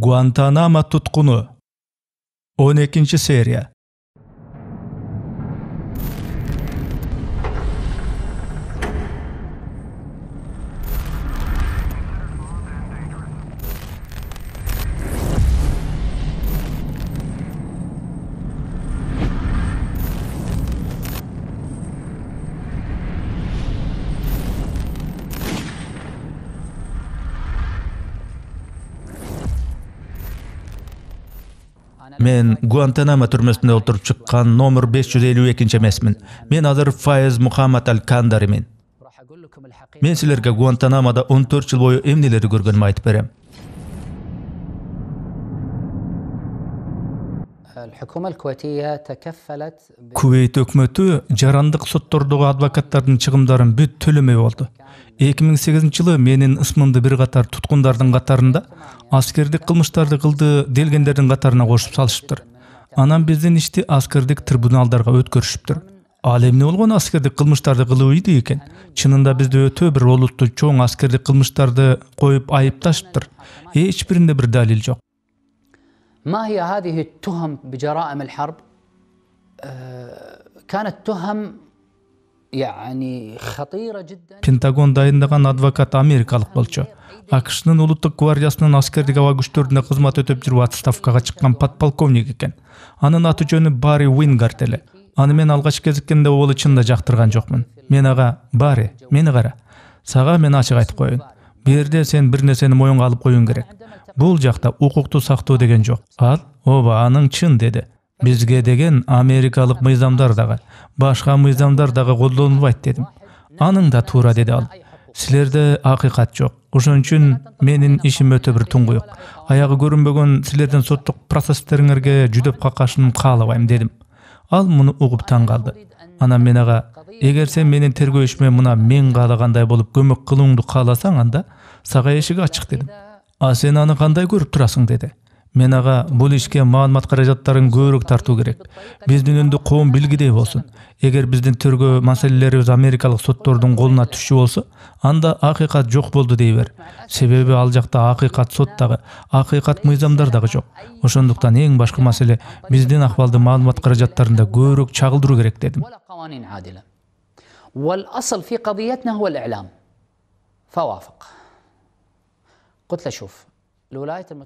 гуантанама тұтқыны 12 серия мен Гуантанама түрмесінде отырып шыққан номер 552-ші элүү мен азыр фаиз мухаммад аль кандаримин мен силерге Гуантанамада он төрт жыл бойы эмнелерди көргөнүмдү айтып берем кувейт өкмөтү жарандық соттордогу адвокаттардың шығымдарын бүт төлөмөй болды. 2008 жылы менин ысмымды бир катар туткундардын катарында аскердик кылмыштарды кылды делгендердин катарына кошуп салышыптыр анан биздин ишти аскердик трибуналдарга өткөрүшүптүр ал эмне болгон аскердик кылмыштарды ийди экен чынында бизди өтө бир олуттуу чоң аскердик кылмыштарды коюп айыпташыптыр эч биринде бир далил жок ما هي هذه التهم بجرائم الحرب؟ كانت تهم пентагон дайындаған адвокат Америкалық болчу акшнын улуттук гвардиясынын аскердик аба күчтөрүндө кызмат өтөп жүрүп отставкага чыккан подполковник экен анын аты жөнү барри уингард эле аны мен алгач кезиккенде оболу жақтырған жактырган жокмун мен ага барри мени кара сага мен ачык айтып коеюн сен бир нерсени моюнга алып коюуң керек бул жакта укукту сактоо деген жок ал ооба аның чын деди бизге деген америкалык мыйзамдар дагы башка мыйзамдар дагы колдонулбайт дедим анын да туура деди ал силерде акыйкат жок ошон үчүн менин ишим өтө бир туңгуюк аягы көрүнбөгөн силердин соттук процесстериңерге жүдөп какашын каалабайм дедим ал муну угуп таң калды анан мен ага эгер сен менин тергөө ишиме мына мен каалагандай болуп көмөк кылууңду кааласаң анда сага эшик ачык дедим а сен аны кандай көрүп турасың деди мен аға бул ишке маалымат каражаттарын көбүрөөк тартуу керек Біздің үнүндү коом билгидей болсын эгер біздің тергөө маселелерибиз Америкалық соттордун колуна түшчү болсо анда акыйкат жок болду дей бер себеби ал жакта акыйкат сот дагы акыйкат мыйзамдар дагы жок ошондуктан эң башкы маселе биздин акыбалды маалымат каражаттарында көбүрөөк чагылдыруу керек дедим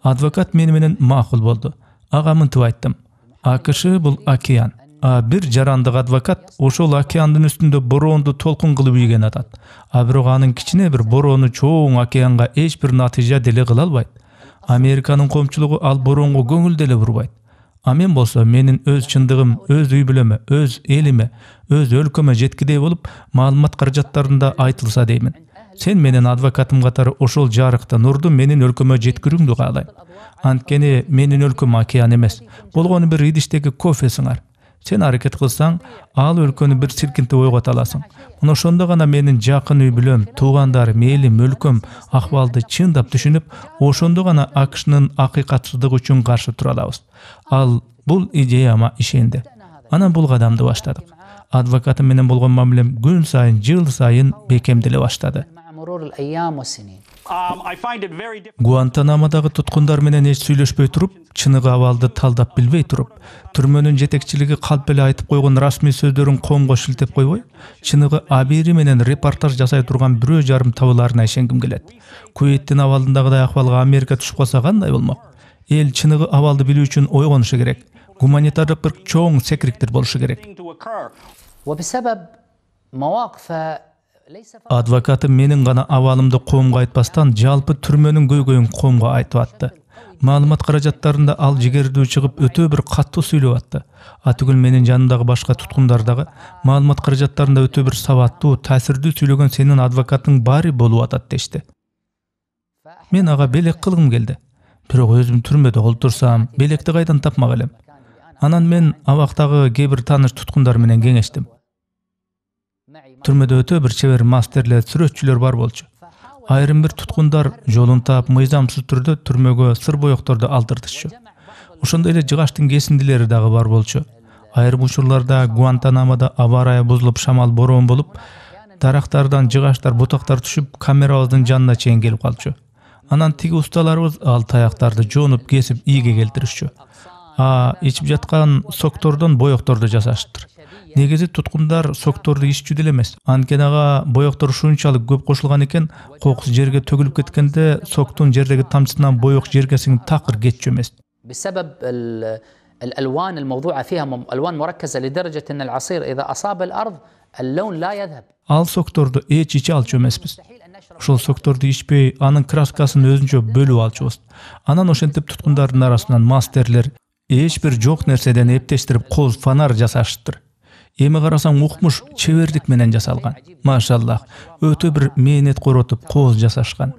адвокат меніменен мақұл болды аға мынтип айттым акш бұл океан а бир жарандык адвокат ошол океандын үстүндө бороонду толкун кылып ийген атат а бирок анын кичине бир бороону чоң океанга эч бир натыйжа деле кыла албайт американын коомчулугу ал бороонго көңүл деле бурбайт а мен болсо менин өз чындыгым өз үй бүлөмө өз элиме өз өлкөмө жеткидей болуп маалымат каражаттарында айтылса деймин сен менен адвокатым катары ошол жарыкты нурду менин өлкөмө жеткирүүңдү каалайм анткени менин өлкөм океан эмес болгону бир идиштеги кофе сен аракет кылсаң ал өлкөнү бир силкинтип ойгото аласың мына ошондо гана менин жакын үй бүлөм туугандарым элим өлкөм акыбалды чындап түшүнүп ошондо гана акшнын акыйкатсыздыгы үчүн каршы тура алабыз ал бул идеяма ишенди анан бул кадамды баштадык адвокатым менен болгон мамилем күн сайын жыл сайын бекемделе баштады Um, гуантанамодагы туткундар менен эч сүйлөшпөй туруп чыныгы абалды талдап билбей туруп түрмөнүн жетекчилиги калп эле айтып койгон расмий сөздөрүн коомго шилтеп койбой чыныгы абийири менен репортаж жасай турган бирөө жарым табыларына ишенгим келет кувейттин абалындагыдай акыбалга америка түшүп калса кандай болмок эл чыныгы абалды билүү үчүн ойгонушу керек гуманитардык бир чоң секиректер болушу керек адвокатым менің ғана абалымды коомго айтпастан жалпы түрмөнүн көйгөйүн коомго айтып атты маалымат қаражаттарында ал жигердүү шығып өтө бир катуу сүйлөп атты атүгүл менин жанымдагы башка туткундар маалымат қаражаттарында өтө бир сабаттуу таасирдүү сүйлөгөн сенин адвокатың баары болуп атат дешти мен ага белек кылгым келди бирок өзүм түрмөдө олтурсам белекти кайдан тапмак элем анан мен абактагы кээ бир тааныш туткундар менен түрмөдө өтө бир чебер мастерлер сүрөтчүлөр бар болчу айрым бир туткундар жолун таап мыйзамсыз түрдө түрмөгө сыр боекторду алтыртышчу ошондой эле жыгачтын кесиндилери дагы бар болчу айрым учурларда гуантанамада аба ырайы бузулуп шамал бороон болуп дарактардан жыгачтар бутактар түшүп камерабыздын жанына чейин келип калчу анан тиги усталарыбыз ал таяктарды жоонуп кесип ийге келтиришчү а ичип жаткан соктордон боекторду жасашыптыр негизи туткундар сокторду иччү деле эмес анткени ага боектор ушунчалык көп кошулган экен кокус жерге төгүлүп кеткенде соктун жердеги тамчысынан боек жерге сиңип такыр кетчү эмес ал сокторду эч иче алчу эмеспиз ошол сокторду ичпей анын краскасын өзүнчө бөлүп алчубуз анан ошентип туткундардын арасынан мастерлер эч бир жок нерседен эптештирип коз фонар жасашыптыр эми қарасаң укмуш чебердик менен жасалған. машаллах өтө бир мээнет коротуп кооз жасашкан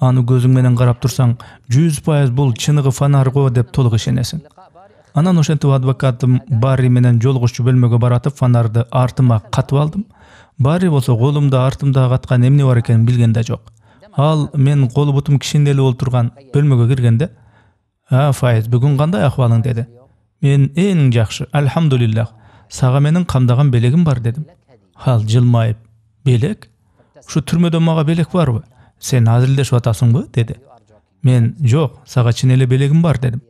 аны көзүң менен карап турсаң жүз пайыз бул чыныгы деп толук ишенесиң анан ошентип адвокатым барри менен жолугушчу бөлмөгө баратып фонарды артыма қатып алдым барри болсо колумда артымда каткан эмне бар экенин билген да жок ал мен кол бутум кичине отырған бөлмөгө киргенде а файз бүгүн кандай акыбалың деди мен эң жакшы альхамдулиллах саға менің қамдаған белегім бар дедім ал жылмайып белек ушу түрмеде мага белек барбы сен азилдешип атасыңбы деді. мен жоқ, сага чын эле белегім бар дедім.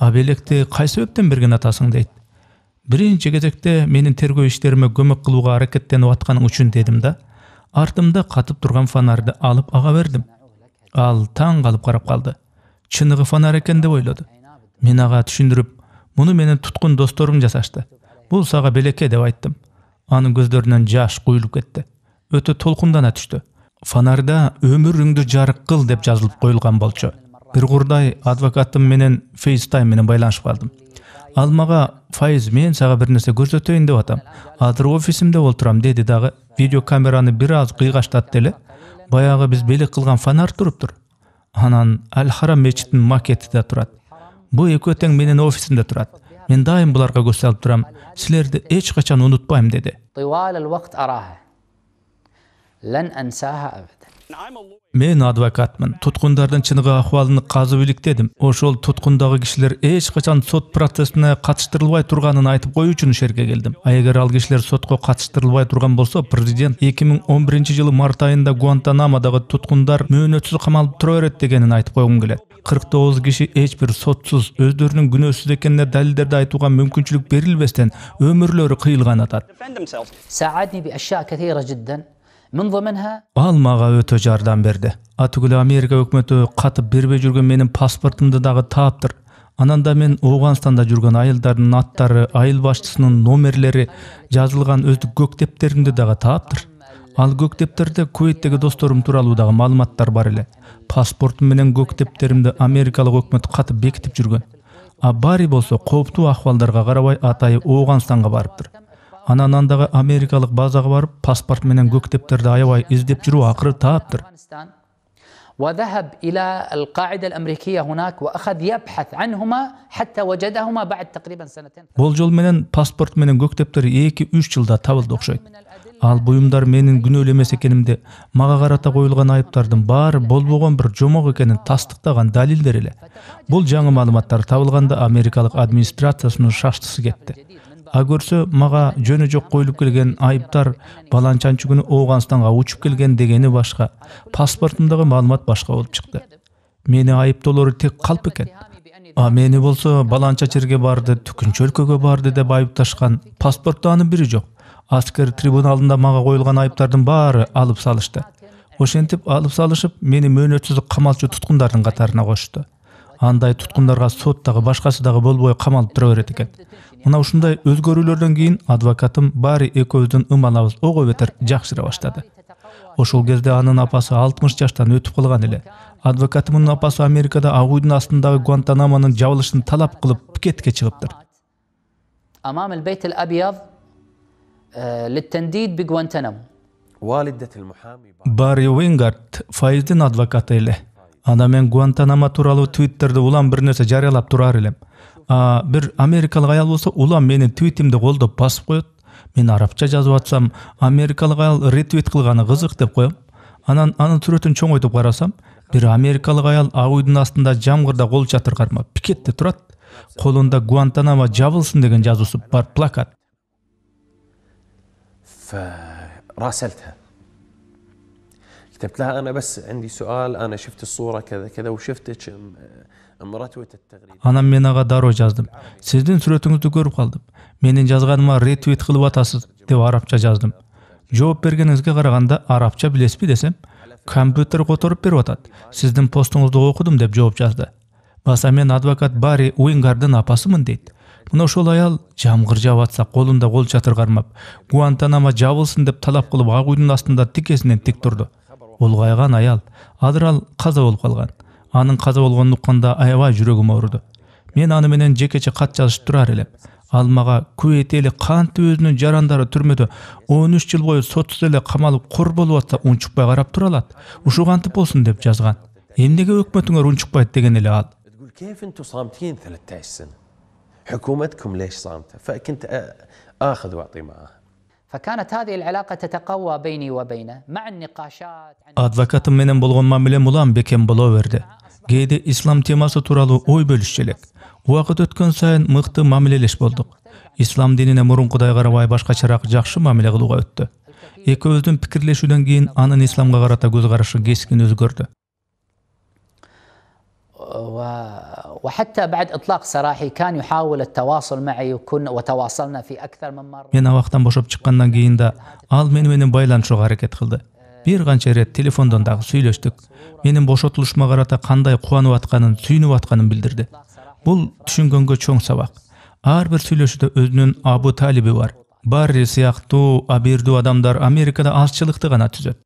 а белекти қай себептен берген атасың дейт Бірінші кезекте менің тергеу иштериме көмек қылуға аракеттенип атканың үшін дедім да артымда қатып тұрған фонарды алып аға бердім ал таң қалып қарап қалды чыныгы фонар екен деп ойлады мен аға түшүндүрүп муну менің туткун досторум жасашты Бұл саға белеке деп айттым Аның көздерінен жаш куюлуп кетті. Өте толқындана түсті фонарда өмүрүңдү жарық қыл деп жазылып қойылған болчу бир курдай адвокатым менен фейстайм менен байланышып калдым ал мага файз мен сага бир нерсе көрсөтөйүн деп атам азыр офисимде олтурам деді дагы видеокамераны бир аз кыйгаштатты эле баягы биз қылған кылган тұрып тұр. анан аль харам мечитинин макети да турат бул экөө тең менин офисимде турат мен дайым буларга көз салып турам силерди эч качан унутпайм мен адвокатмын тұтқындардың чыныгы ахуалын қазы иликтедим ошол туткундагы кишилер эч качан сот процессине катыштырылбай турганын айтып коюу үчүн ушерге келдим а эгер ал кишилер сотко катыштырылбай турган болсо президент эки миң он биринчи жылы март айында гуантанамодагы туткундар мөөнөтсүз камалып тура берет дегенин айтып койгум келет кырк тогуз киши эч бир сотсуз өздөрүнүн күнөөсүз экенине далилдерди айтууга мүмкүнчүлүк берилбестен өмүрлөрү кыйылган атат ал мага өтө жардам берди атүгүл америка өкмөтү қатып бербей жүргөн менин паспортумду дагы тааптыр анан да мен ооганстанда жүргөн айылдардын аттары айыл башчысынын номерлери жазылган өздүк көктептеримди дагы тааптыр ал көктептерде кувейттеги досторум тууралуу дагы маалыматтар бар эле паспортум менен көктептерімді америкалык өкмөт катып бекитип жүргөн а бари болсо кооптуу акыбалдарга карабай атайы ооганстанга барыптыр анан андагы америкалык базага барып паспорт менен көктөптөрдү аябай іздеп жүрүп ақыры тааптыр وذهب إلى Бұл паспорт менен көктептер екі 3 жылда табылды окшойт. Ал буюмдар менин күнөөлүү эмес экенимди, мага қойылған айыптардың айыптардын баары болбогон бир жомок экенин тастыктаган далилдер эле. Бул жаңы маалыматтар табылганда америкалык администрациясынын шаштысы кетті. а көрсө мага жөнү жок коюлуп келген айыптар баланчанчы күнү ооганстанга учуп келген дегени башка паспортумдагы маалымат башка болуп чыкты мени айыптоолору тек калп экен а мени болсо баланча жерге барды түкүнчү өлкөгө барды деп айыпташкан паспортто анын бири жок аскер трибуналында мага коюлган айыптардын баары алып салышты ошентип алып салышып мени мөөнөтсүз камалчу туткундардын катарына кошушту андай туткундарга сот дагы башкасы дагы болбой камалып тура берет экен мына ушундай өзгөрүүлөрдөн кийин адвокатым барри экөөбүздүн ымалабыз ого бетер жакшыра баштады ошол кезде анын апасы алтымыш жаштан өтүп калган эле адвокатымдын апасы америкада ак үйдүн астындагы гуантанамонун жабылышын талап кылып пикетке чыгыптыр э, барри уингард фаиздин адвокаты эле анда мен Гуантанама тууралуу твиттерде улам бир нерсе жарыялап турар элем ә, бір америкалық аял болса улам менің твитімді қолдап басып қояды мен арабша жазып жатсам америкалық аял ретвит қылғаны қызық деп қоямын анан анын суретін чоңойтуп қарасам бір америкалық аял ак үйдүн астында жамгырда кол чатыр кармап пикетте тұрады қолында гуантанамо жабылсын деген жазуусу бар плакат فراسلتها كتبت لها انا بس عندي سؤال انا شفت الصوره كذا كذا وشفتك анам мен аға дароо жаздым Сіздің сүрөтүңүздү көріп қалдым менің жазғаныма ретвит қылып атасыз деп арабча жаздым жооп бергениңизге караганда арабча билесизби десем компьютер которуп беріп атат сіздің постуңузду оқыдым деп жооп жазды баса мен адвокат барри уингардың апасымын дейді. мына ошол аял жамғыр жаап атса қолында қол чатыр кармап гуантанама жабылсын деп талап қылып ақ үйдің астында тікесінен тик турду улгайган аял адырал қаза болуп қалған анын каза болгонун укканда аябай жүрөгүм ооруду мен аны менен жекече кат жазышып турар элем ал мага кувейт эли кантип өзүнүн жарандары түрмөдө он үч жыл бою сотсуз эле камалып кор болуп атса унчукпай карап тура алат ушу кантип болсун деп жазган эмнеге өкмөтүңөр унчукпайт деген эле ал адвокатым менен болгон мамиле улам бекем боло берди кээде ислам темасы тууралуу ой бөлүшчү Уақыт убакыт сайын мыкты мамилелеш болдық. ислам динине мурункудай карабай башкачараак жакшы мамиле кылууга өттү экөөбүздүн пикирлешүүдөн кийин анын исламга карата көз карашы кескин өзгөрдү мен абактан бошоп чыккандан кийин да ал мени менен байланышууга аракет кылды бир канча ирет телефондон дагы сүйлөштүк менин бошотулушума карата кандай кубанып атканын сүйүнүп атканын билдирди бул түшүнгөнгө чоң сабак ар бир сүйлөшүүдө өзүнүн абу талиби бар барри сыяктуу абирдүү адамдар америкада азчылыкты гана түзөт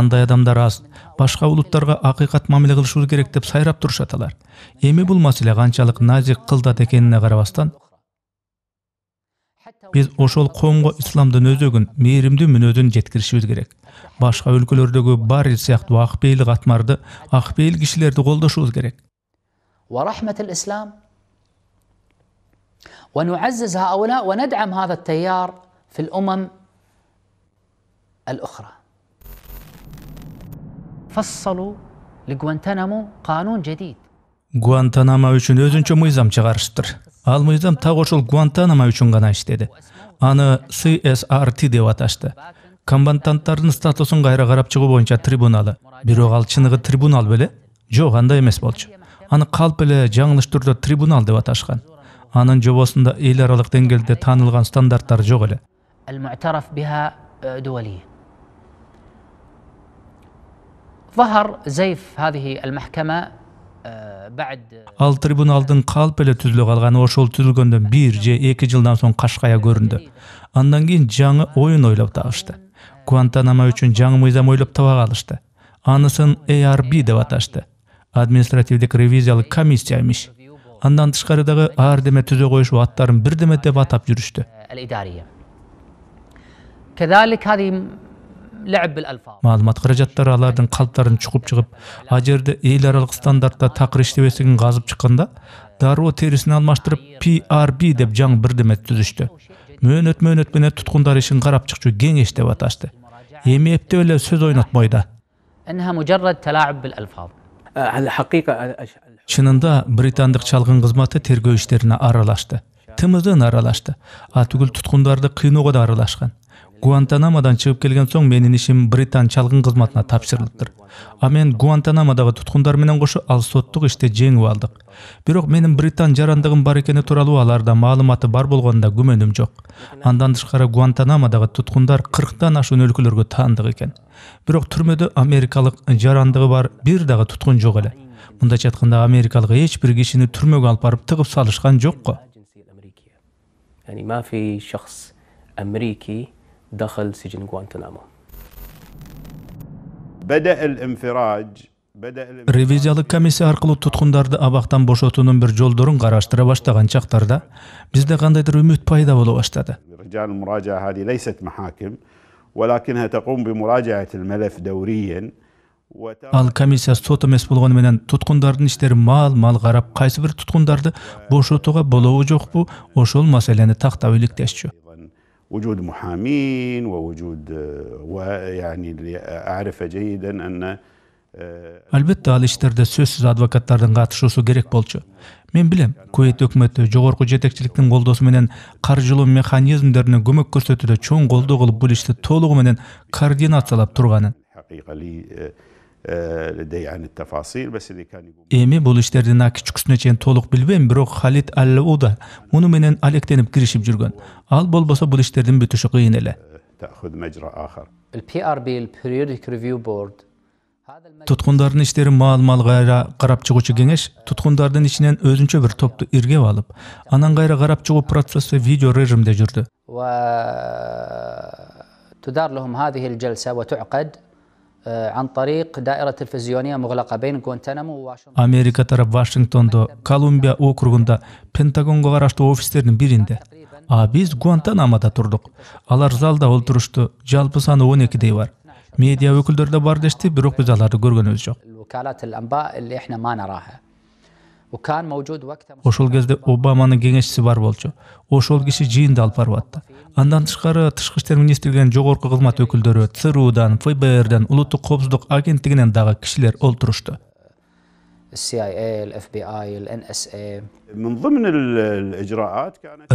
андай адамдар аз башка улуттарга акыйкат мамиле кылышыбыз керек деп сайрап турушат алар эми бул маселе канчалык назик кылдат экенине карабастан Biz ошол коомго исламдын өзөгүн мээримдүү мүнөдүн жеткиришибиз керек. Башка өлкөлөрдөгү барри сыяктуу ак пейил катмарды, ак пейил кишилерди колдошубуз керек. ورحمة الإسلام ونعزز هؤلاء وندعم هذا التيار في الأمم الأخرى فصلوا لغوانتانامو قانون جديد Гуантанамо үчүн өзүнчө мыйзам чыгарыштыр. ал мыйзам так ошол гуантанамо үчүн гана иштеди аны csrt деп аташты комбантанттардын статусун кайра карап чыгуу боюнча трибуналы бирок ал чыныгы трибунал беле жок андай эмес болчу аны калп эле жаңылыш түрдө трибунал деп аташкан анын жобосунда эл аралык деңгээлде таанылган стандарттар жок эле ظهر زيف هذه المحكمه Э, э, ал трибуналдын калп эле түзүлө калганы ошол түзүлгөндөн бир же эки жылдан соң кашкая көрүндү андан кийин жаңы оюн ойлоп табышты гуантанамо үчүн жаңы мыйзам ойлоп таба калышты анысын arb деп аташты административдик ревизиялык комиссия имиш андан дагы ар деме түзө коюшу аттарын бирдеме деп атап жүрүштү э, маалымат بالالفاظ алардын калыптарын чукуп чыгып а жерде эл аралык стандартта такыр иштебестигин казып чыкканда дароо терисин алмаштырып PRB деп жаңы бирдеме түзүштү мөөнөт мөөнөт менен туткундар ишин карап чыкчу кеңеш деп аташты эми эптеп эле сөз ойнотмой да чынында британдык чалгын кызматы тергөө иштерине аралашты тымызын аралашты а түгүл туткундарды кыйноого да аралашкан гуантанамадан чыгып келген соң менин ишим британ чалгын кызматына тапшырылыптыр а мен гуантанамадагы туткундар менен кошо ал соттук иште жеңип алдык бирок менин британ жарандыгым бар экени тууралуу аларда маалыматы бар болгонуна күмөнүм жок андан тышкары гуантанамадагы туткундар кырктан ашуун өлкөлөргө таандык экен бирок түрмөдө америкалык жарандыгы бар бир дагы туткун жок эле мындайча айтканда америкалык эч бир кишини түрмөгө алып барып тыгып салышкан жокко دخل سجن غوانتنامو بدأ الانفراج ревизиялык комиссия аркылуу туткундарды абактан бошотуунун бир жолдорун караштыра баштаган чактарда бизде кандайдыр үмүт пайда боло баштады ал комиссия сот эмес болгону менен туткундардын иштерин маал маал карап кайсы бир туткундарды бошотууга болобу жокпу ошол маселени тактап иликтешчү وجود محامين ووجود ويعني اعرف جيدا ان албетте ал иштерде сөзсүз адвокаттардын катышуусу керек болчу мен билем кувейт өкмөтү жогорку жетекчиликтин колдоосу менен каржылоо механизмдерине көмөк көрсөтүүдө чоң колдоо кылып бул ишти толугу менен координациялап турганын эми бул иштердин акчукусуна чейин толук билбейм бирок халид ал уда муну менен алектенип киришип жүргөн ал болбосо бул иштердин бүтүшү кыйын эле туткундардын иштери маал маал кайра карап чыгуучу кеңеш туткундардын ичинен өзүнчө бир топту иргеп алып анан кайра карап чыгуу процесси видео режимде жүрдү америка тарап вашингтондо колумбия округунда пентагонго караштуу офистердин биринде а биз гуантанамада турдук алар залда олтурушту жалпы саны он экидей бар медиа өкүлдөрү да бар дешти бирок биз аларды көргөнүбүз жок ошол кезде обаманын кеңешчиси бар болчу ошол киши жыйынды алып барып атты андан тышкары тышкы иштер министрлигинин жогорку кызмат өкүлдөрү црудан фбрдан улуттук коопсуздук агенттигинен дагы кишилер олтурушту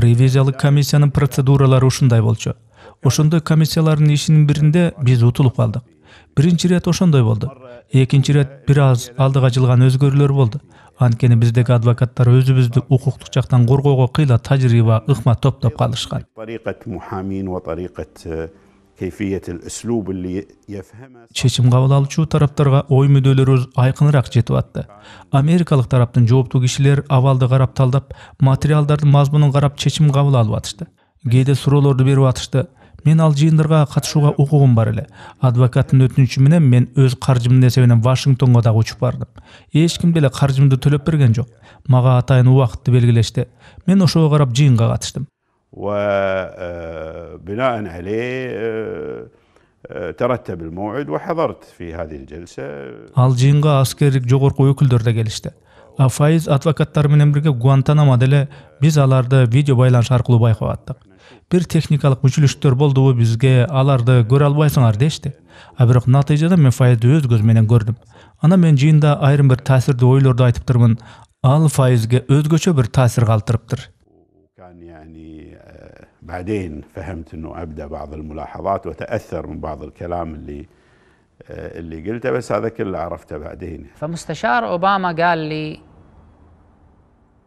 ревизиялык комиссиянын процедуралары ушундай болчу ошондой комиссиялардын ишинин биринде биз утулуп калдык биринчи ирет ошондой болду экинчи ирет бир аз алдыга жылган өзгөрүүлөр болду анткени биздеги адвокаттар өзүбүздү укуктук жактан коргоого кыйла тажрыйба ыкма топтоп калышкан э, чечим кабыл алуучу тараптарга ой мүдөөлөрүбүз айкыныраак жетип атты америкалык тараптын жооптуу кишилер абалды карап талдап материалдардын мазмунун карап чечим кабыл алып атышты кээде суроолорду берип атышты мен ал жыйындарга катышууга укугум бар эле адвокаттын өтүнүчү менен мен өз қаржымның эсебинен вашингтонго дагы учуп бардым эч ким деле каржымды төлөп берген жок мага атайын убакытты белгилешти мен ошого карап жыйынга катыштым э, э, э, ал жыйынга аскердик жогорку өкүлдөр да келишти а фаиз адвокаттары менен бирге гуантанамо деле биз аларды видео байланыш аркылуу байкап аттык бир техникалык мүчүлүштөр болдубу бизге аларды көрө албайсыңар дешти а бирок натыйжада мен фаизди өз көзүм менен көрдүм анан мен жыйында айрым бир таасирдүү ойлорду айтыптырмын ал фаизге өзгөчө бир таасир калтырыптыр بعدين فهمت انه ابدا بعض الملاحظات وتاثر من بعض الكلام اللي اللي قلته بس هذا كله عرفته بعدين فمستشار اوباما قال لي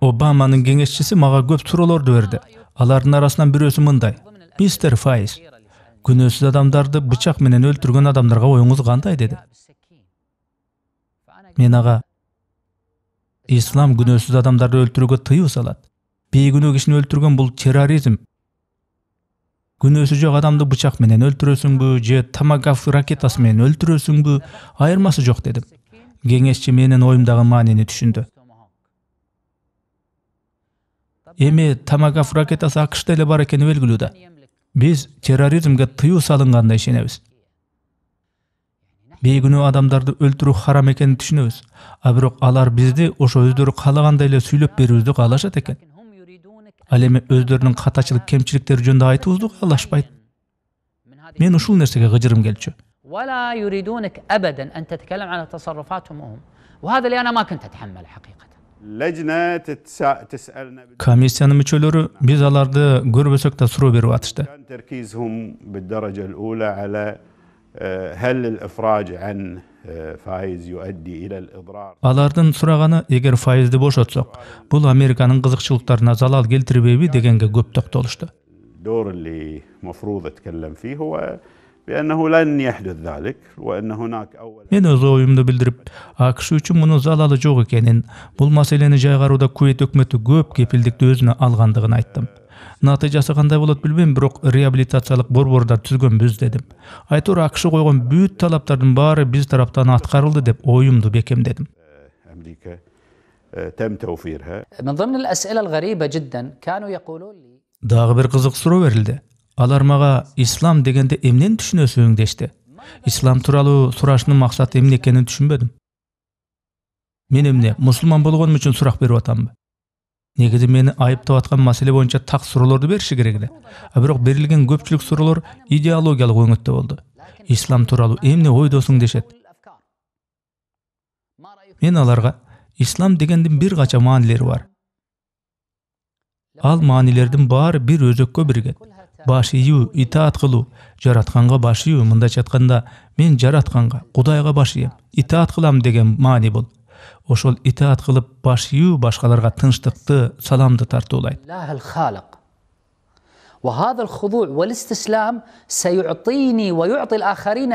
اوبامانын кеңешчиси мага көп суроолорду берди алардын арасынан бирөөсү мындай мистер файз күнөөсүз адамдарды бычак менен өлтүргөн адамдарга оюңуз кандай деди мен ага ислам күнөөсүз адамдарды өлтүрүүгө тыюу салат бейкүнөө кишини өлтүргөн бул терроризм күнөөсү жок адамды бычак менен өлтүрөсүңбү же тамагаф ракетасы менен өлтүрөсүңбү айырмасы жок дедим кеңешчи менин оюмдагы маанини түшүндү эми тамагаф ракетасы акшда эле бар экени белгилүү да биз терроризмге тыюу салынганына ишенебиз бейгүнөө адамдарды өлтүрүү харам экенин түшүнөбүз а бирок алар бизди ошо өздөрү каалагандай эле сүйлөп берүүбүздү каалашат экен ал эми өздөрүнүн катачылык кемчиликтери жөнүндө айтуубузду каалашпайт мен ушул нерсеге кыжырым келчү Комиссияның мүчөлөрү біз көрбөсөк да суроо берип атышты алардын сураганы эгер фаизди бошотсок бұл американын кызыкчылыктарына залал келтирбейби дегенге көп токтолушту мен өз оюмду билдирип акш үчүн мунун залалы жок экенин бул маселени жайгарууда кувейт өкмөтү көп кепилдикти өзүнө алгандыгын айттым натыйжасы кандай болот билбейм бирок реабилитациялык түзгөн түзгөнбүз дедим айтор акш койгон бүт талаптардын баары биз тараптан аткарылды деп оюмду бекемдедим дагы бир кызык суроо берилди алар мага ислам дегенде эмнени түшүнөсүң дешти ислам тууралуу сурашынын максаты эмне экенин түшүнбөдүм мен эмне мусулман болгонум үчүн сурак берип атамбы негизи мени айыптап аткан маселе боюнча так суроолорду бериши керек эле а бирок берилген көпчүлүк суроолор идеологиялык өңөттө болду ислам тууралуу эмне ойдосуң дешет мен аларга ислам дегендин бир кача маанилери бар ал маанилердин баары бир өзөккө биригет баш ийүү итаат кылуу жаратканга баш ийүү мындайча айтканда мен жаратканга кудайга баш ийем итаат кылам деген маани бул ошол итаат кылып баш ийүү башкаларга тынчтыкты саламды тартуулайт وهذا الخضوع والاستسلام سيعطيني ويعطي الآخرين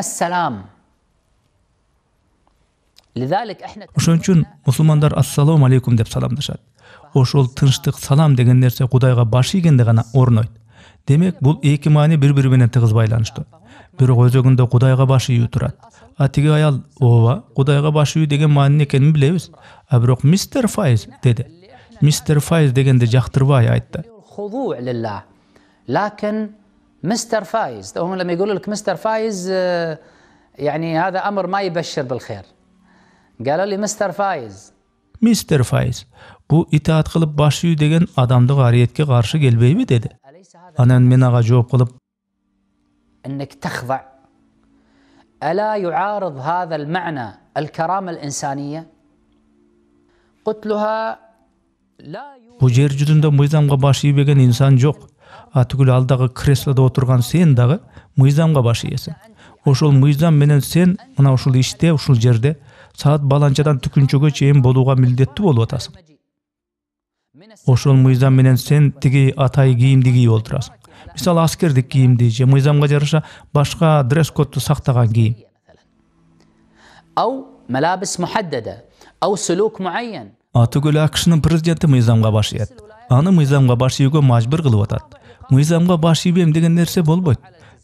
ошон үчүн мусулмандар ассалому алейкум деп саламдашат ошол тынчтык салам деген нерсе кудайга баш ийгенде гана орнойт демек бул эки маани бири бири менен тыгыз байланыштуу бирок өзөгүндө кудайга баш ийүү турат атиги аял ооба кудайга баш ийүү деген маанинин экенин билебиз а бирок мистер файз деди мистер файз дегенди жактырбай айтты لكن مستر فايز هم لما يقولوا لك مستر فايز يعني هذا امر ما يبشر بالخير قالوا لي مستر فايز мистер файз бул итаат кылып баш үй деген адамдык ариетке каршы келбейби деди анан мен ага жооп кылып انك تخضع الا يعارض هذا المعنى الكرامه الانسانيه قلت لها бул жер жүзүндө мыйзамга баш ийбеген инсан жок атүгүл ал дагы креслодо отурган сен дагы мыйзамга баш ийесиң ошол мыйзам менен сен мына ушул иште ушул жерде саат баланчадан түкүнчөгө чейин болууга милдеттүү болуп атасың ошол мыйзам менен сен тиги атай кийимди кийип отурасың мисалы аскердик кийимди же мыйзамга жараша башка дресс кодду сактаган кийим атүгүл акшнын президенти мыйзамга баш ийет аны мыйзамга баш ийүүгө мажбур кылып атат мыйзамга баш ийбейм деген нерсе болбойт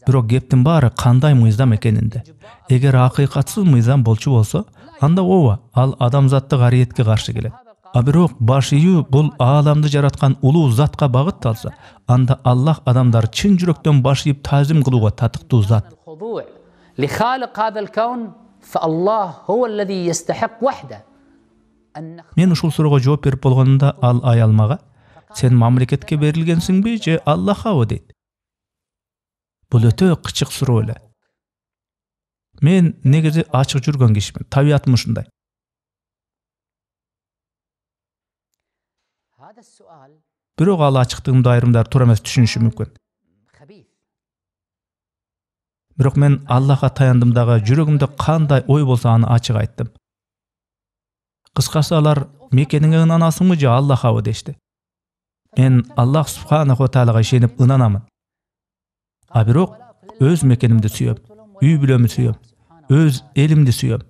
бирок кептин баары кандай мыйзам экенинде эгер акыйкатсыз мыйзам болчу болсо анда ооба ал адамзаттык ариетке каршы келет а бирок баш ийүү бул ааламды жараткан улуу затка багытталса анда аллах адамдар чын жүрөктөн баш ийип таазим кылууга татыктуу зат мен ушул суроого жооп берип болгонумда ал аял мага сен мамлекетке берилгенсиңби же аллахабы дейт бул өтө кычык суроо эле мен негизи ачык жүргөн кишимин табиятым ушундай бирок ал ачыктыгымды айрымдар туура эмес түшүнүшү мүмкүн бирок мен аллахка таяндым дагы жүрөгүмдө кандай ой болсо аны ачык айттым кыскасы алар мекениңе ынанасыңбы же аллахабы дешти мен аллах субханаху таалага ишенип ынанамын а бирок өз мекенимди сүйөм үй бүлөмдү сүйөм өз элимди сүйөм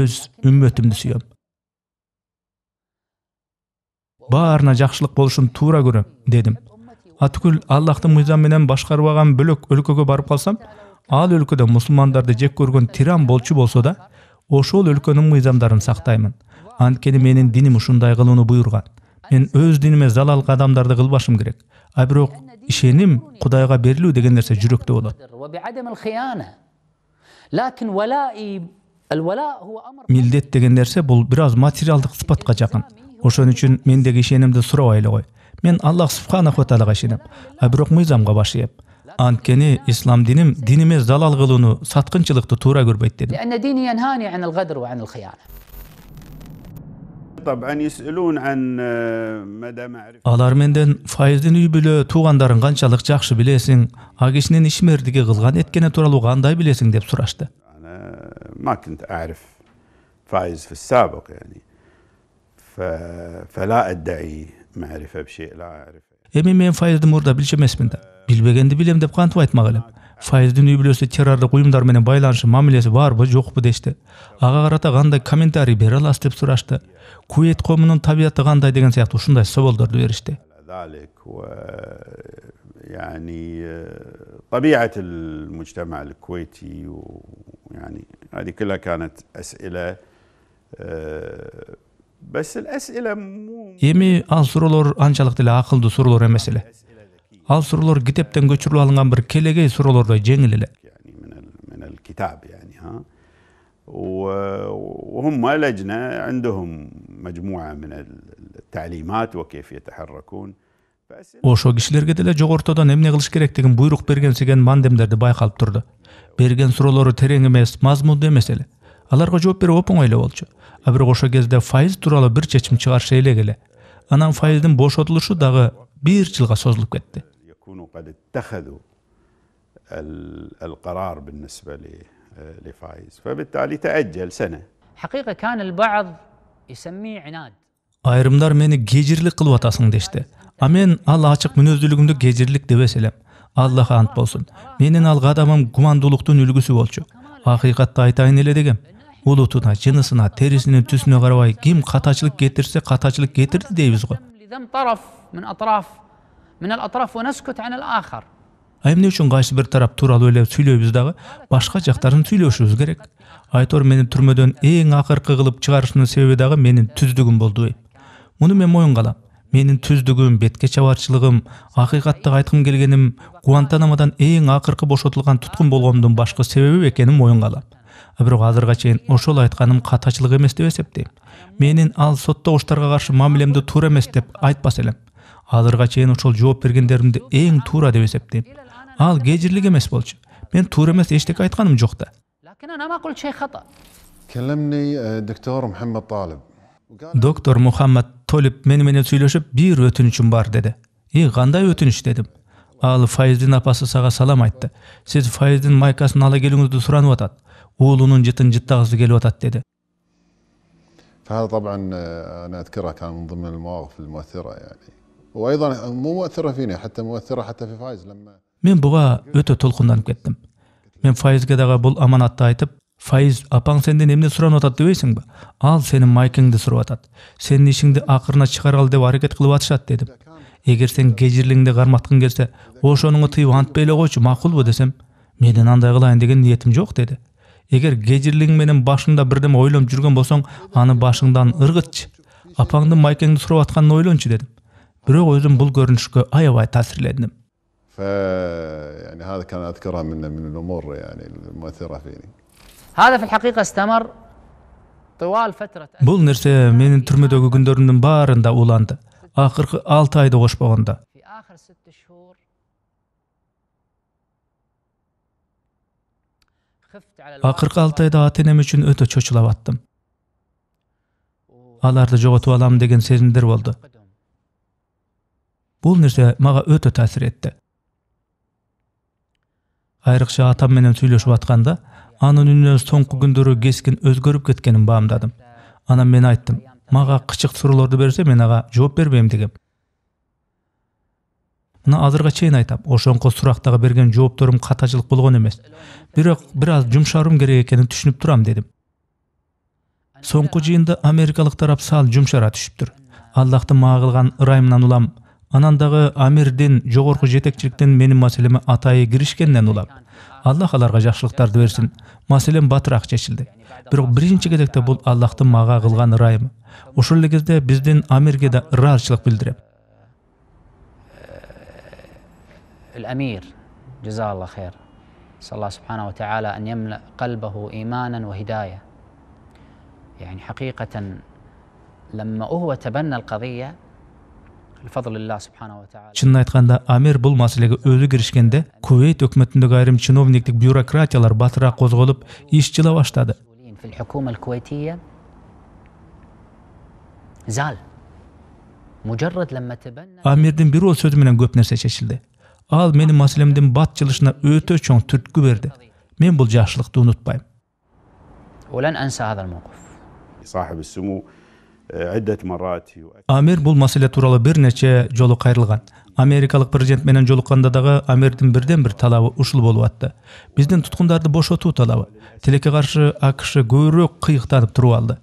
өз үммөтүмдү сүйөм баарына жакшылык болушун туура көрөм дедим атүгүл аллахтын мыйзамы менен башкарбаган бөлөк өлкөгө барып калсам ал өлкөдө мусулмандарды жек көргөн тиран болчу болсо да ошол өлкөнүн мыйзамдарын сактаймын анткени менин диним ушундай кылууну буйурган мен өз диниме залал кадамдарды кылбашым керек а бирок ишеним кудайга берилүү деген нерсе жүрөктө болот милдет деген нерсе бул бир аз материалдык сыпатка жакын ошон үчүн мен деги ишенимди сурап айлыгой мен аллах субханаху таалага ишенем а бирок мыйзамга баш ием анткени ислам диним диниме залал кылууну саткынчылыкты туура көрбөйт дедим алар менден фаиздин үй бүлө туугандарын канчалык жакшы билесиң а кишинин ишмердиги кылган эткени тууралуу кандай билесиң деп сурашты فلا ادعي معرفه بشيء لا اعرفه эми мен файзды мурда билишемесмин да билбегенди билем деп кантип айтмак элем файздын үй бүлөсү террордук уюмдар менен байланышы мамилеси барбы жокпу дешти ага карата кандай комментарий бере аласыз деп сурашты кувейт коомунун табияты кандай деген сыяктуу ушундай соболдорду беришти يعني طبيعة المجتمع الكويتي ويعني هذه كلها كانت أسئلة эми ал суроолор анчалык деле акылдуу суроолор эмес эле ал суроолор китептен көчүрүлүп алынган бир келегей суроолордой жеңил эле وهم لجنة عندهم مجموعة من ошо кишилерге деле жогортодон эмне кылыш керектигин буйрук берген сиген мандемдерди байкалып турду берген суроолору терең эмес мазмунду эмес эле аларга жооп берүү оп оңой эле болчу а бирок ошол кезде файз тууралуу бир чечим чыгарыша элек эле анан файздын бошотулушу дагы бир жылга созулуп кетти القرار بالنسبة لفايز فبالتالي تأجل سنة حقيقة كان البعض يسميه عناد айрымдар мени кежирлик кылып атасың дешти а мен ал ачык мүнөздүүлүгүмдү кежирлик дебес элем аллах ант болсун менин ал кадамым гумандуулуктун үлгүсү болчу акыйкатты айтайын эле дегем улутуна жынысына терисине түсүнө карабай ким катачылык кетирсе катачылык кетирди дейбиз го а эмне үчүн кайсы бир тарап тууралуу эле сүйлөйбүз дагы башка жактарын сүйлөшүбүз керек айтор мени түрмөдөн эң акыркы кылып чыгарышынын себеби дагы менин түздүгүм болду дейм муну мен моюнгалам менин түздүгүм бетке чабарчылыгым акыйкатты айткым келгеним гуантанамодон эң акыркы бошотулган туткун болгонумдун башкы себеби экенин алам бирок азырға чейин ошол айтканым катачылык эмес деп эсептейм менин ал соттогучтарга каршы мамилемди туура эмес деп айтпас элем Азырға чейин ошол жооп бергендеримди эң туура деп эсептейм ал кежирлик эмес болчу мен туура эмес эчтеке айтканым жок да э, доктор мухаммад толип мени менен сүйлөшүп бир өтүнүчүм бар деди и кандай өтүнүч дедим ал файздин апасы сага салам айтты сиз файздин майкасын ала келүүңүздү суранып атат уулунун жытын жыттагысы келип атат деди فهذا طبعا انا اذكرها كان من ضمن المواقف المؤثره يعني وايضا مو مؤثره فيني حتى مؤثره حتى في فايز لما мен бұға өте толкунданып кеттим мен фаизге дагы бул аманатты айтып фаиз апаң сенден эмне суранып атат дебейсиңби ал сенин майкаңды сурап атат сенин ишиңди акырына шығарғалы деп аракет кылып атышат дедим эгер сен кежирлигиңди карматкың келсе ошонуңу тыйып антпей эле койчу макулбу десем менин андай кылайын деген ниетим жок деди Егер кежирлигиң менен башыңда бирдеме ойлонуп жүргөн болсоң аны башыңдан ыргытчы апаңдын майкеңди сурап атканын ойлончу дедим бирок өзүм бул көрүнүшкө аябай таасирлендим бул нерсе менин түрмөдөгү күндөрүмдүн баарында уланды акыркы алты айды кошпогондо акыркы алты айда ата энем үчүн өтө чочулап аттым аларды жоготуп алам деген сезимдер болду бул нерсе мага өтө таасир этти айрыкча атам менен сүйлөшүп атканда анын үнүнө соңку күндөрү кескин өзгөрүп кеткенин баамдадым анан мен айттым мага кычык суроолорду берсе мен ага жооп бербейм дегем мына азырға чейин айтам ошоңку сурактага берген жоопторум катачылык болгон эмес бирок бир аз жумшаруум керек экенин түшүнүп турам дедим соңку жыйында америкалык тарап сал жумшара түшүптүр аллахтын мага кылган ырайымынан улам анан дагы амирдин жогорку жетекчиликтен менин маселеме атайы киришкенинен улам аллах аларга жакшылыктарды берсин маселем батыраак чечилди бирок биринчи кезекте бул аллахтын мага кылган ырайымы ошол эле кезде биздин амирге да ыраазычылык билдирем الأمير جزاه الله خير صلى الله سبحانه وتعالى أن يملأ قلبه إيمانا وهداية يعني حقيقة لما هو تبنى القضية الفضل الله سبحانه وتعالى شنو يتقن أمير بول مسألة أولو كرشكين ده كويت حكومت نغارم شنوفنيك تك بيوراكراتيا لار باترا قوزغولب يشجلا واشتاد في الحكومة الكويتية زال مجرد لما تبنى أمير دين بيرو سوزمين أن قوب نرسي ал менің бат жылышына өте чоң түрткү берді. мен бул жакшылыкты унутпайм амир бул маселе тууралуу бир нече жолу кайрылган америкалык президент менен жолукканда дагы амирдин бирден бир талабы ушул болуп атты биздин туткундарды бошотуу талабы тилекке каршы акш көбүрөөк кыйыктанып туруп алды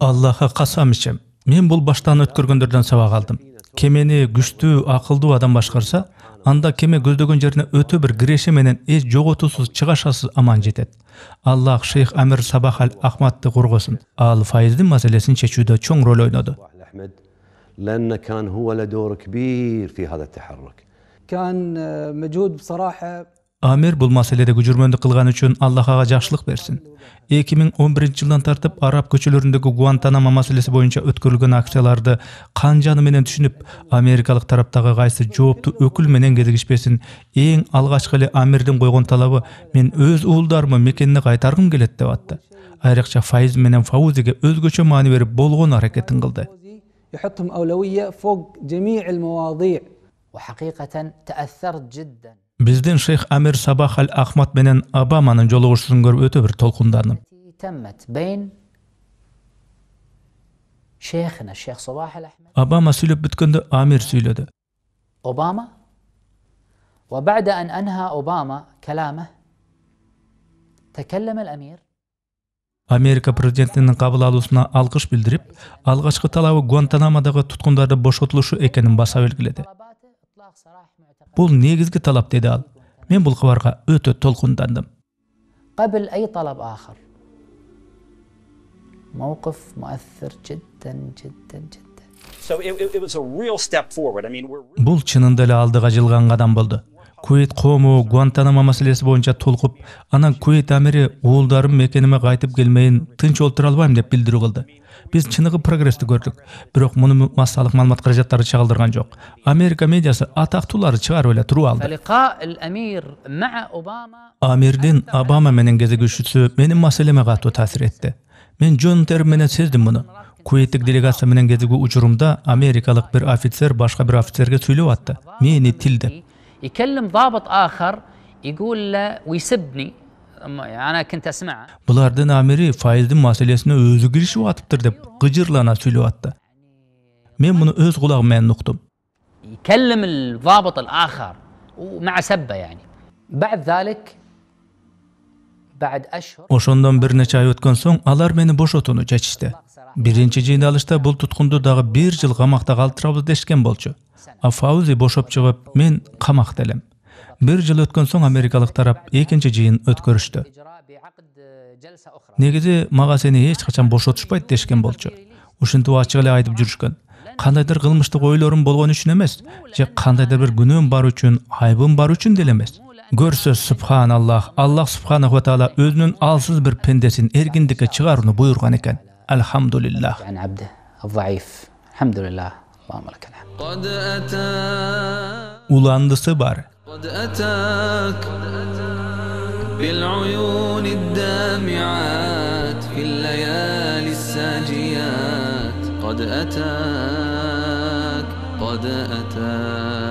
аллахка касам ичем мен бул баштан өткөргөндөрдөн сабак алдым кемени күчтүү акылдуу адам башкарса анда кеме көздөгөн жерине өтө бир киреше менен эч жоготуусуз чыгашасыз аман жетет аллах шейх амир сабах аль ахмадды коргосун ал фаиздин маселесин чечүүдө чоң роль ойноду مجهود Амир бұл мәселеде күжүрмөндүк қылған үшін Аллах ага берсін. 2011 жылдан тартып араб көчөлөрүндөгү Гуантанама маселеси бойынша өткірілген акцияларды қан жаны менен түшүнүп, Америкалық тараптағы кайсы жооптуу өкіл менен кезигишпесин, эң алгачкы эле Амирдин койгон талабы мен өз ұлдарымы мекенине қайтарғым келет деп атты. Айрыкча Файз менен Фаузиге өзгөчө маани берип болгон аракетин кылды. Біздің шейх амир сабах аль ахмад менен обаманын жолугушуусун көрүп өте бір толкунданым обама сүйлөп бүткөндө амир сүйлөдү обама وبعد أن америка президентинин кабыл алуусуна алкыш билдирип алгачкы талабы Гуантанамадағы тұтқындарды бошотулушу экенин баса белгиледи бұл негізгі талап деді ал мен бұл хабарға өте толқындандым бұл шынында алдыға жылған қадам болды кувейт коому гуантанама маселеси боюнча толкуп анан кувейт амири уулдарым мекениме кайтып келмейин тынч олтура албайм деп билдирүү кылды биз чыныгы прогрессти көрдүк бирок муну массалык маалымат каражаттары чагылдырган жок америка медиасы атактууларды чыгарып эле туруп алды амирдин обама менен кезигишүүсү менин маселеме катуу таасир этти мен жон терим менен сездим муну кувейттик делегация менен кезигүү учурумда америкалык бир офицер башка бир офицерге сүйлөп атты мени тил деп يكلم ضابط آخر يقول له ويسبني ана كنت اسمع бұлардың амири файздың мәселесіне өзі кірішіп атыптыр деп қыжырлана сөйлеп атты мен мұны өз құлағыммен ұқтым يكلم الضابط الآخر ومع سبة يعني بعد ذلك بعد أشهر ошондон бир нече ай өткен соң алар мени бошотууну чечишти биринчи жыйналышта бул туткунду дагы бир жыл камакта калтырабыз дешкен болчу а фаузи бошоп чыгып мен камакта элем бир жыл өткөн соң америкалык тарап экинчи жыйын өткөрүштү негизи мага сени эч качан бошотушпайт дешкен болчу ушинтип ачык эле айтып жүрүшкөн кандайдыр кылмыштык ойлорум болгон үчүн эмес же кандайдыр бир күнөөм бар үчүн айыбым бар үчүн деле эмес көрсө субханаллах аллах субханаа таала өзүнүн алсыз бир пендесин эркиндикке чыгарууну буюрган экен الحمد لله عن عبده الضعيف الحمد لله اللهم لك الحمد قد Ulandısı var. قد أتاك بالعيون الدامعات في الليالي الساجيات قد أتاك قد أتاك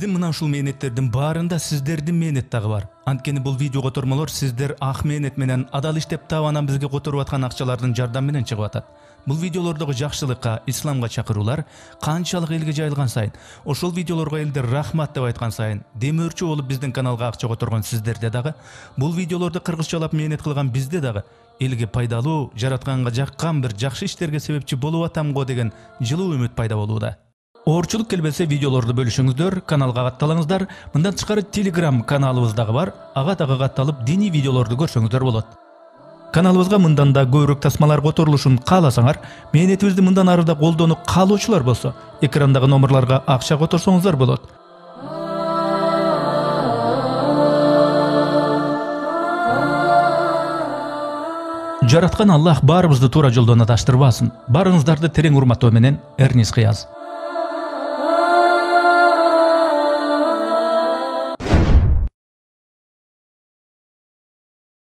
Біздің мына шыл мээнеттердин баарында сиздердин мээнет дагы бар анткени бул видео котормолор сиздер ак мээнет менен адал иштеп таап анан бизге которуп аткан акчалардын жардамы менен чыгып атат бул видеолордогу жакшылыкка исламга чакыруулар канчалык элге жайылган сайын ошол видеолорго элдер рахмат деп айткан сайын дем болуп биздин каналга акча которгон сиздерде дагы бул видеолорду кыргызчалап мээнет кылган бизде дагы элге пайдалуу жаратканга жаккан бир жакшы иштерге себепчи болуп атам го деген жылуу үмүт пайда болууда оорчулук келбесе видеолорду бөлүшүңүздөр каналга катталыңыздар мындан тышкары телеграм каналыбыз бар ага дагы катталып диний видеолорду көрсөңүздөр болот каналыбызга мындан да көбүрөөк тасмалар которулушун кааласаңар мээнетибизди мындан ары да колдонуп каалоочулар болсо экрандагы номерлерге акча которсоңуздар болот жараткан аллах баарыбызды туура жолдон адаштырбасын барыңыздарды терең урматтоо менен Эрнис кыяз